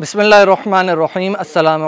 बसमीम अल्लाम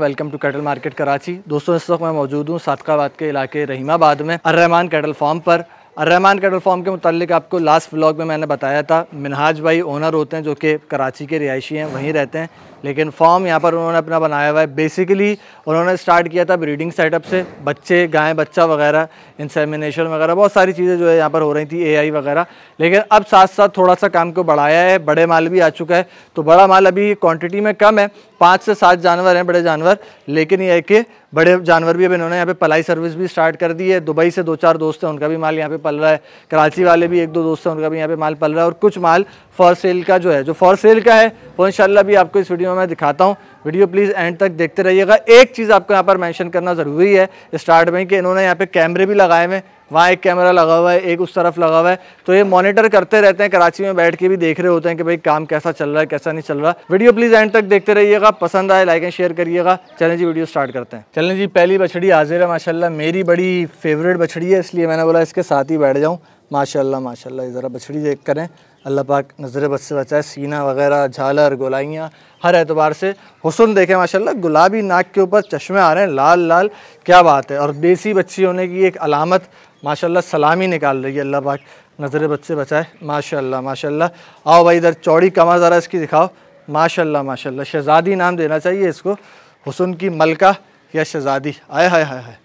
welcome to cattle market Karachi दोस्तों इस वक्त मैं मौजूद हूँ सादकाबाद के इलाके रहीमाबाद में अर्रहमान कैटल फार्म पर रहमान कैटल फार्म के मतलब आपको लास्ट व्लॉग में मैंने बताया था मिनहाज भाई ओनर होते हैं जो कि कराची के रिहायशी हैं वहीं रहते हैं लेकिन फॉर्म यहाँ पर उन्होंने अपना बनाया हुआ है बेसिकली उन्होंने स्टार्ट किया था ब्रीडिंग सेटअप से बच्चे गाय बच्चा वगैरह इंसेमिनेशन वगैरह बहुत सारी चीज़ें जो है यहाँ पर हो रही थी एआई वगैरह लेकिन अब साथ साथ थोड़ा सा काम को बढ़ाया है बड़े माल भी आ चुका है तो बड़ा माल अभी क्वान्टिटी में कम है पाँच से सात जानवर हैं बड़े जानवर लेकिन यह है कि बड़े जानवर भी अब इन्होंने यहाँ पे पलाई सर्विस भी स्टार्ट कर दी है दुबई से दो चार दोस्त हैं उनका भी माल यहाँ पे पल रहा है कराची वाले भी एक दो दोस्त हैं उनका भी यहाँ पे माल पल रहा है और कुछ माल फॉर सेल का जो है जो फॉर सेल का है वो इन भी आपको इस वीडियो में मैं दिखाता हूँ वीडियो प्लीज़ एंड तक देखते रहिएगा एक चीज़ आपको यहाँ पर मैंशन करना ज़रूरी है स्टार्ट में कि इन्होंने यहाँ पर कैमरे भी लगाए हुए हैं વાય કેમેરા લગાવવા એક ઉસ તરફ લગાવવા તો એ મોનિટર કરતા રહેતે હે કરાચી મે બેઠ કે ભી દેખ રહે હોતે હે કે ભઈ કામ કેસા ચલ રહા હે કેસા નહી ચલ રહા વિડિયો પ્લીઝ એન્ડ તક જોતતે રહીયેગા પસંદ આયે લાઈક અને શેર કરિયેગા ચાલેંગે વિડિયો સ્ટાર્ટ કરતે હે ચાલેંગે જી પહેલી બછડી હાજર હે માશાલ્લા મારી બડી ફેવરિટ બછડી હે એટલે મેને બોલા ઇસકે સાથ હી બેઠ જાઉં માશાલ્લા માશાલ્લા યે જરા બછડી જે કરે अल्लाह पाक नज़र बद से बचाए सीना वगैरह झालर गोलाइयाँ हर एतबार से हुसन देखें माशाल्लाह गुलाबी नाक के ऊपर चश्मे आ रहे हैं लाल लाल क्या बात है और देसी बच्ची होने की एक अलामत माशाल्लाह सलामी निकाल रही है अल्लाह पाक नज़र बद से बचाए माशाल्लाह माशाल्लाह आओ भाई इधर चौड़ी कमा ज़रा इसकी दिखाओ माशा माशा शहज़ादी नाम देना चाहिए इसको हुसन की मलका या शहज़ादी आय हाय हाय हाय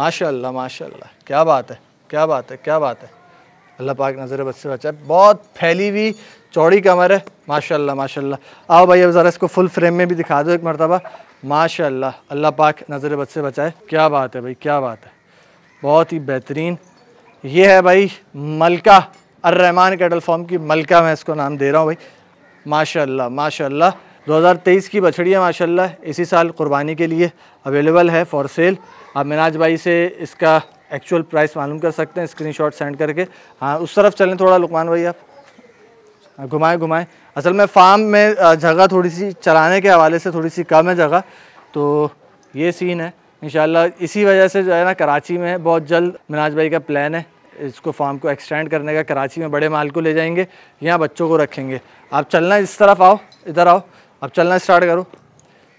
माशा माशा क्या बात है क्या बात है क्या बात है अल्लाह पाक नज़र बद से बचाए बहुत फैली हुई चौड़ी कमर है माशाल्लाह माशाल्लाह आओ भाई अब ज़रा इसको फुल फ्रेम में भी दिखा दो एक मरतबा माशाल्लाह अल्लाह पाक नज़र बद से बचाए क्या बात है भाई क्या बात है बहुत ही बेहतरीन ये है भाई मलका अर्रहमान कैटल फॉर्म की मलका मैं इसको नाम दे रहा हूँ भाई माशाल्लाह माशाल्लाह 2023 की बछड़ी है माशाल्लाह इसी साल कुर्बानी के लिए अवेलेबल है फॉर सेल आप मिनाज भाई से इसका एक्चुअल प्राइस मालूम कर सकते हैं स्क्रीनशॉट सेंड करके हाँ उस तरफ चलें थोड़ा लुकमान भाई आप हाँ, घुमाएं घुमाएं असल में फार्म में जगह थोड़ी सी चलाने के हवाले से थोड़ी सी कम है जगह तो ये सीन है इन इसी वजह से जो है ना कराची में बहुत जल्द मिनाज भाई का प्लान है इसको फार्म को एक्सटेंड करने का कराची में बड़े माल को ले जाएंगे यहाँ बच्चों को रखेंगे आप चलना इस तरफ आओ इधर आओ अब चलना स्टार्ट करो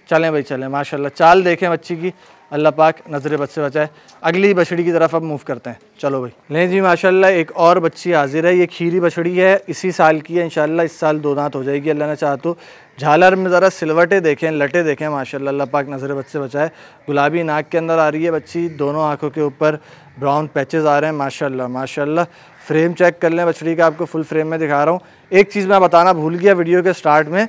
चलें भाई चलें माशाल्लाह चाल देखें बच्ची की अल्लाह पाक नज़र बद से बचाए अगली बछड़ी की तरफ अब मूव करते हैं चलो भाई नहीं जी माशा एक और बच्ची हाजिर है ये खीरी बछड़ी है इसी साल की है इनशाला इस साल दो दांत हो जाएगी अल्लाह ने चाह तो झालर में ज़रा सिलवटे देखें लटे देखें माशा अल्लाह पाक नज़र बद से बचाए गुलाबी नाक के अंदर आ रही है बच्ची दोनों आँखों के ऊपर ब्राउन पैचेज़ आ रहे हैं माशा माशा फ्रेम चेक कर लें बछड़ी का आपको फुल फ्रेम में दिखा रहा हूँ एक चीज़ मैं बताना भूल गया वीडियो के स्टार्ट में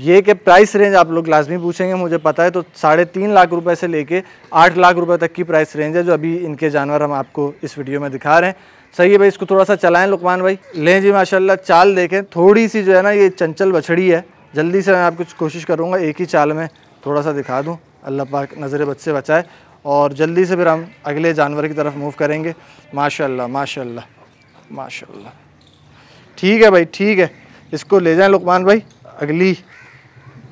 ये कि प्राइस रेंज आप लोग लाजमी पूछेंगे मुझे पता है तो साढ़े तीन लाख रुपए से लेके आठ लाख रुपए तक की प्राइस रेंज है जो अभी इनके जानवर हम आपको इस वीडियो में दिखा रहे हैं सही है भाई इसको थोड़ा सा चलाएं लुकमान भाई लें जी माशाल्लाह चाल देखें थोड़ी सी जो है ना ये चंचल बछड़ी है जल्दी से मैं आपको कोशिश करूँगा एक ही चाल में थोड़ा सा दिखा दूँ अल्लाह पाक नज़र बद से बचाए और जल्दी से फिर हम अगले जानवर की तरफ मूव करेंगे माशा माशा माशा ठीक है भाई ठीक है इसको ले जाएँ लुकमान भाई अगली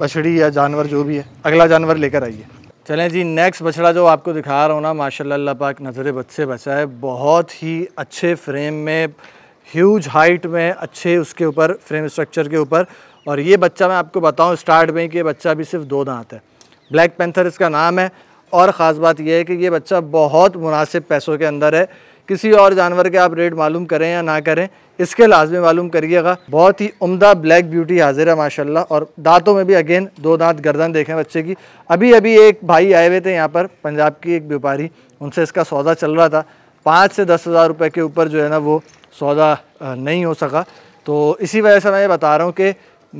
बछड़ी या जानवर जो भी है अगला जानवर लेकर आइए चलें जी नेक्स्ट बछड़ा जो आपको दिखा रहा हूँ ना माशाल्लाह पाक नज़र बद से बचा है बहुत ही अच्छे फ्रेम में ह्यूज हाइट में अच्छे उसके ऊपर फ्रेम स्ट्रक्चर के ऊपर और ये बच्चा मैं आपको बताऊँ स्टार्ट में कि ये बच्चा अभी सिर्फ दो दांत है ब्लैक पेंथर इसका नाम है और ख़ास बात यह है कि ये बच्चा बहुत मुनासिब पैसों के अंदर है किसी और जानवर के आप रेट मालूम करें या ना करें इसके लाजमी मालूम करिएगा बहुत ही उम्दा ब्लैक ब्यूटी हाजिर है माशाल्लाह और दांतों में भी अगेन दो दांत गर्दन देखें बच्चे की अभी अभी एक भाई आए हुए थे यहाँ पर पंजाब की एक व्यापारी उनसे इसका सौदा चल रहा था पाँच से दस हज़ार रुपये के ऊपर जो है ना वो सौदा नहीं हो सका तो इसी वजह से मैं ये बता रहा हूँ कि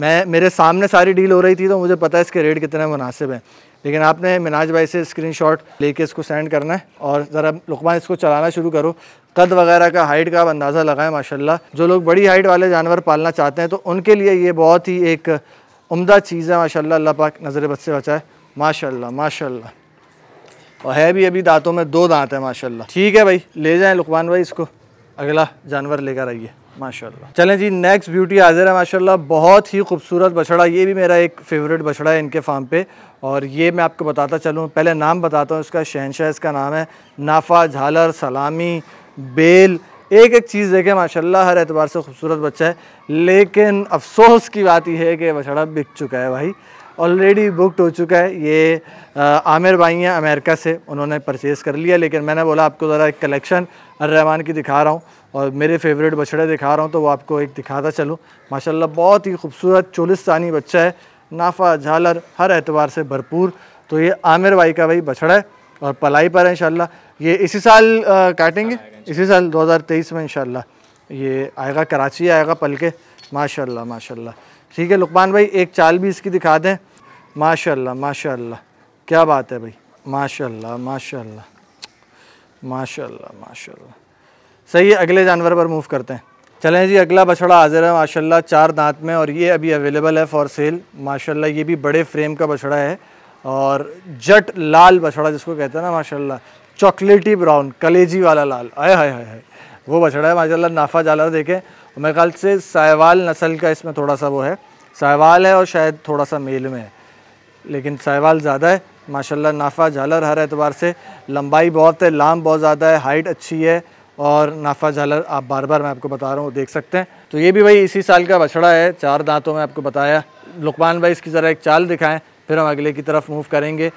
मैं मेरे सामने सारी डील हो रही थी तो मुझे पता है इसके रेट कितने मुनासिब हैं लेकिन आपने मिनाज भाई से स्क्रीनशॉट लेके इसको सेंड करना है और ज़रा लुकमान इसको चलाना शुरू करो कद वगैरह का हाइट का आप अंदाज़ा लगाएं माशाल्लाह जो लोग बड़ी हाइट वाले जानवर पालना चाहते हैं तो उनके लिए ये बहुत ही एक उम्दा चीज़ है माशाल्लाह अल्लाह पाक नज़र बद से बचाए माशाल्लाह माशाल्लाह और है भी अभी दांतों में दो दांत हैं माशाल्लाह ठीक है भाई ले जाएँ लुकमान भाई इसको अगला जानवर लेकर आइए माशाल्लाह चलें जी नेक्स्ट ब्यूटी हाजिर है माशाल्लाह बहुत ही खूबसूरत बछड़ा ये भी मेरा एक फेवरेट बछड़ा है इनके फार्म पे और ये मैं आपको बताता चलूँ पहले नाम बताता हूँ इसका शहनशाह इसका नाम है नाफा झालर सलामी बेल एक एक चीज़ देखें माशाल्लाह हर एतबार से खूबसूरत बच्चा है लेकिन अफसोस की बात यह है कि बछड़ा बिक चुका है भाई ऑलरेडी बुकड हो चुका है ये आमिर भाई हैं अमेरिका से उन्होंने परचेज़ कर लिया लेकिन मैंने बोला आपको ज़रा एक कलेक्शन अर्रहमान की दिखा रहा हूँ और मेरे फेवरेट बछड़े दिखा रहा हूँ तो वो आपको एक दिखाता चलूँ माशाल्लाह बहुत ही खूबसूरत चोलिस्तानी बच्चा है नाफा झालर हर एतवार से भरपूर तो ये आमिर भाई का भाई बछड़ा है और पलाई पर है इंशाल्लाह ये इसी साल काटेंगे इसी साल तेईस में इंशाल्लाह ये आएगा कराची आएगा पल के माशाल्लाह माशाल्लाह ठीक है लुकमान भाई एक चाल भी इसकी दिखा दें माशाल्लाह माशाल्लाह क्या बात है भाई माशाल्लाह माशाल्लाह माशाल्लाह माशाल्लाह सही है अगले जानवर पर मूव करते हैं चलें जी अगला बछड़ा हाजिर है माशाल्लाह चार दांत में और ये अभी अवेलेबल है फॉर सेल माशाल्लाह ये भी बड़े फ्रेम का बछड़ा है और जट लाल बछड़ा जिसको कहते हैं ना माशाल्लाह चॉकलेटी ब्राउन कलेजी वाला लाल आय हाय हाय हाय वो बछड़ा है माशा नाफा जाला देखें मेरे ख्याल से साहवाल नस्ल का इसमें थोड़ा सा वो है साहवाल है और शायद थोड़ा सा मेल में है लेकिन साहवाल ज़्यादा है माशाल्लाह नाफा झालर हर एतबार से लंबाई बहुत है लाम बहुत ज़्यादा है हाइट अच्छी है और नाफा झालर आप बार बार मैं आपको बता रहा हूँ देख सकते हैं तो ये भी भाई इसी साल का बछड़ा है चार दांतों में आपको बताया लुकमान भाई इसकी ज़रा एक चाल दिखाएं फिर हम अगले की तरफ मूव करेंगे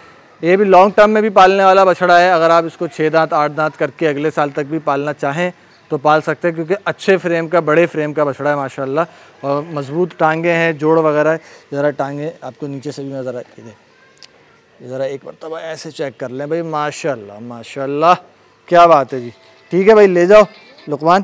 ये भी लॉन्ग टर्म में भी पालने वाला बछड़ा है अगर आप इसको छः दाँत आठ दाँत करके अगले साल तक भी पालना चाहें तो पाल सकते हैं क्योंकि अच्छे फ्रेम का बड़े फ्रेम का बछड़ा है माशाल्लाह और मज़बूत टांगे हैं जोड़ वगैरह ज़रा टांगे आपको नीचे से भी मैं ज़रा दे ज़रा एक मरतबा ऐसे चेक कर लें भाई माशाल्लाह माशाल्लाह क्या बात है जी ठीक है भाई ले जाओ लुकमान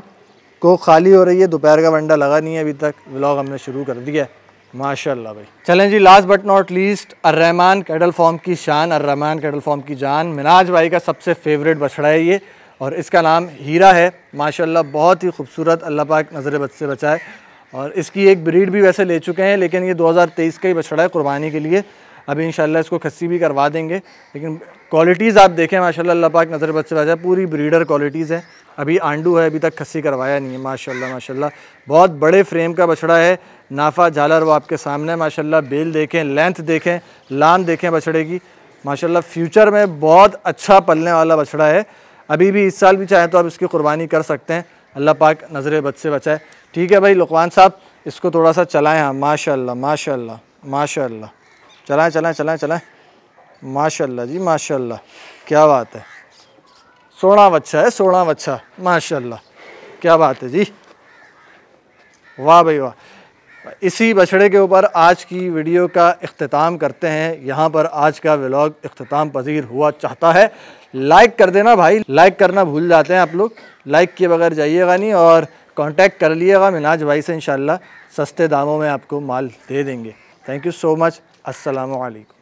को खाली हो रही है दोपहर का वंडा लगा नहीं है अभी तक ब्लॉग हमने शुरू कर दिया है माशाल्लाह भाई चलें जी last but not least Arrahman cattle farm की शान अर्रहमान कैडल फॉर्म की जान मिनाज भाई का सबसे फेवरेट बछड़ा है ये और इसका नाम हीरा है माशाल्लाह बहुत ही खूबसूरत अल्लाह पाक नज़र बद से बचाए और इसकी एक ब्रीड भी वैसे ले चुके हैं लेकिन ये 2023 का ही बछड़ा है कुर्बानी के लिए अभी इन इसको खस्सी भी करवा देंगे लेकिन क्वालिटीज़ आप देखें माशाल्लाह अल्लाह पाक नज़र बद से बचाए पूरी ब्रीडर क्वालिटीज़ हैं अभी आंडू है अभी तक खस्सी करवाया नहीं है माशा माशा बहुत बड़े फ्रेम का बछड़ा है नाफा झालर वो आपके सामने माशा बेल देखें लेंथ देखें लान देखें बछड़े की माशाला फ्यूचर में बहुत अच्छा पलने वाला बछड़ा है अभी भी इस साल भी चाहें तो आप इसकी कुर्बानी कर सकते हैं अल्लाह पाक नज़र बद से बचाए ठीक है भाई लुकवान साहब इसको थोड़ा सा चलाएँ हाँ माशा माशा माशा चलाएँ चलाएँ चलाएँ चलाएँ माशा जी माशा क्या बात है सोना बच्चा है सोना बच्चा माशा क्या बात है जी वाह भाई वाह इसी बछड़े के ऊपर आज की वीडियो का अख्ताम करते हैं यहाँ पर आज का व्लॉग अख्ताम पजीर हुआ चाहता है लाइक कर देना भाई लाइक करना भूल जाते हैं आप लोग लाइक किए बगैर जाइएगा नहीं और कांटेक्ट कर लिएगा मिनाज भाई से इन सस्ते दामों में आपको माल दे देंगे थैंक यू सो मच असलकम